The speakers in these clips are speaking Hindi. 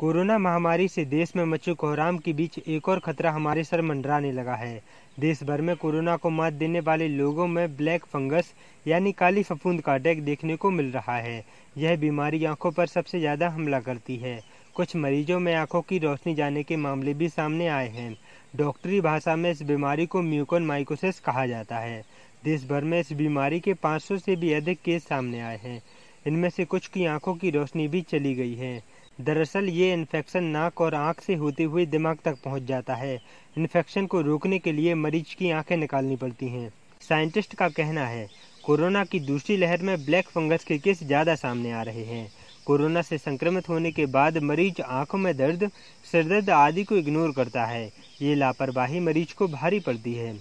कोरोना महामारी से देश में मचे कोहराम के बीच एक और खतरा हमारे सर मंडराने लगा है देश भर में कोरोना को मात देने वाले लोगों में ब्लैक फंगस यानी काली फफूंद का अटैक देखने को मिल रहा है यह बीमारी आंखों पर सबसे ज़्यादा हमला करती है कुछ मरीजों में आंखों की रोशनी जाने के मामले भी सामने आए हैं डॉक्टरी भाषा में इस बीमारी को म्यूकोन माइकोसिस कहा जाता है देश भर में इस बीमारी के 500 से भी अधिक केस सामने आए हैं इनमें से कुछ की आंखों की रोशनी भी चली गई है दरअसल ये इन्फेक्शन नाक और आँख से होते हुए दिमाग तक पहुँच जाता है इन्फेक्शन को रोकने के लिए मरीज की आंखें निकालनी पड़ती हैं साइंटिस्ट का कहना है कोरोना की दूसरी लहर में ब्लैक फंगस के केस ज़्यादा सामने आ रहे हैं कोरोना से संक्रमित होने के बाद मरीज आंखों में दर्द सिरदर्द आदि को इग्नोर करता है ये लापरवाही मरीज को भारी पड़ती है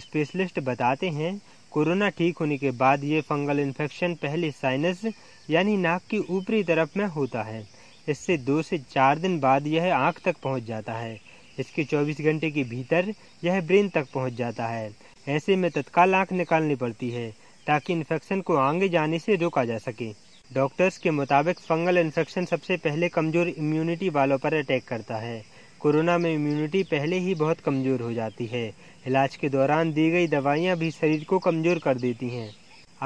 स्पेशलिस्ट बताते हैं कोरोना ठीक होने के बाद ये फंगल इन्फेक्शन पहले साइनस यानी नाक की ऊपरी तरफ में होता है इससे दो से चार दिन बाद यह आँख तक पहुँच जाता है इसके 24 घंटे के भीतर यह ब्रेन तक पहुँच जाता है ऐसे में तत्काल आँख निकालनी पड़ती है ताकि इन्फेक्शन को आगे जाने से रोका जा सके डॉक्टर्स के मुताबिक फंगल इन्फेक्शन सबसे पहले कमज़ोर इम्यूनिटी वालों पर अटैक करता है कोरोना में इम्यूनिटी पहले ही बहुत कमज़ोर हो जाती है इलाज के दौरान दी गई दवाइयाँ भी शरीर को कमज़ोर कर देती हैं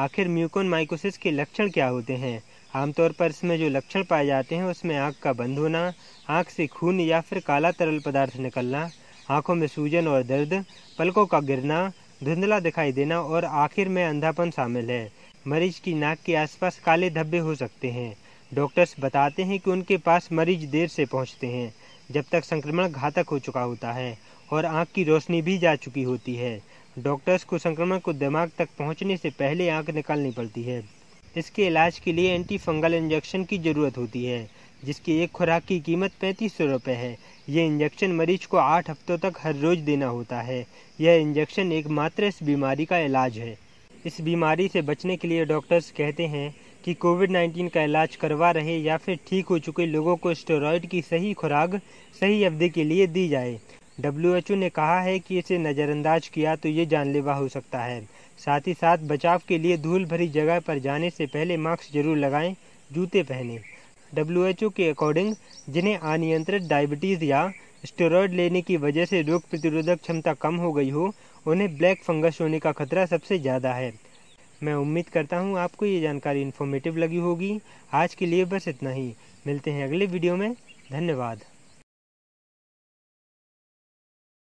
आखिर म्यूकोन माइकोसिस के लक्षण क्या होते हैं आमतौर पर इसमें जो लक्षण पाए जाते हैं उसमें आँख का बंद होना आँख से खून या फिर काला तरल पदार्थ निकलना आँखों में सूजन और दर्द पलकों का गिरना धुंधला दिखाई देना और आखिर में अंधापन शामिल है मरीज की नाक के आसपास काले धब्बे हो सकते हैं डॉक्टर्स बताते हैं कि उनके पास मरीज देर से पहुंचते हैं जब तक संक्रमण घातक हो चुका होता है और आँख की रोशनी भी जा चुकी होती है डॉक्टर्स को संक्रमण को दिमाग तक पहुँचने से पहले आँख निकालनी पड़ती है इसके इलाज के लिए एंटी फंगल इंजेक्शन की ज़रूरत होती है जिसकी एक खुराक की कीमत पैंतीस सौ रुपये है यह इंजेक्शन मरीज को आठ हफ्तों तक हर रोज़ देना होता है यह इंजेक्शन एक मात्र इस बीमारी का इलाज है इस बीमारी से बचने के लिए डॉक्टर्स कहते हैं कि कोविड 19 का इलाज करवा रहे या फिर ठीक हो चुके लोगों को स्टेरॉयड की सही खुराक सही अवधि के लिए दी जाए डब्ल्यूएचओ ने कहा है कि इसे नज़रअंदाज किया तो ये जानलेवा हो सकता है साथ ही साथ बचाव के लिए धूल भरी जगह पर जाने से पहले मास्क जरूर लगाएं जूते पहनें डब्ल्यूएचओ के अकॉर्डिंग जिन्हें अनियंत्रित डायबिटीज़ या स्टेरॉयड लेने की वजह से रोग प्रतिरोधक क्षमता कम हो गई हो उन्हें ब्लैक फंगस होने का खतरा सबसे ज़्यादा है मैं उम्मीद करता हूँ आपको ये जानकारी इन्फॉर्मेटिव लगी होगी आज के लिए बस इतना ही मिलते हैं अगले वीडियो में धन्यवाद